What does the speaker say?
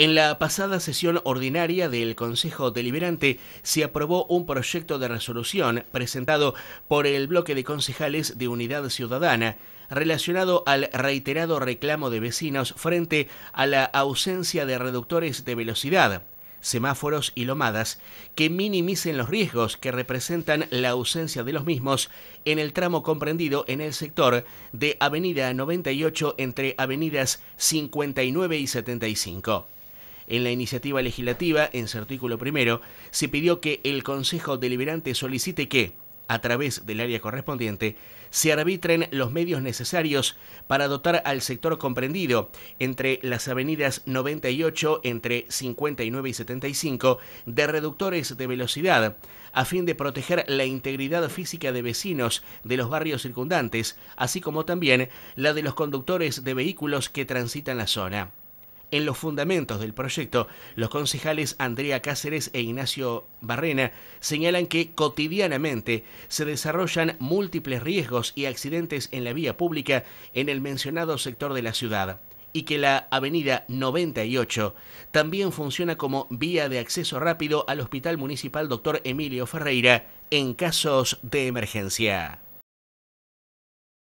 En la pasada sesión ordinaria del Consejo Deliberante se aprobó un proyecto de resolución presentado por el bloque de concejales de Unidad Ciudadana relacionado al reiterado reclamo de vecinos frente a la ausencia de reductores de velocidad, semáforos y lomadas que minimicen los riesgos que representan la ausencia de los mismos en el tramo comprendido en el sector de Avenida 98 entre Avenidas 59 y 75. En la iniciativa legislativa, en su artículo primero, se pidió que el Consejo Deliberante solicite que, a través del área correspondiente, se arbitren los medios necesarios para dotar al sector comprendido entre las avenidas 98 entre 59 y 75 de reductores de velocidad, a fin de proteger la integridad física de vecinos de los barrios circundantes, así como también la de los conductores de vehículos que transitan la zona. En los fundamentos del proyecto, los concejales Andrea Cáceres e Ignacio Barrena señalan que cotidianamente se desarrollan múltiples riesgos y accidentes en la vía pública en el mencionado sector de la ciudad y que la avenida 98 también funciona como vía de acceso rápido al Hospital Municipal Dr. Emilio Ferreira en casos de emergencia.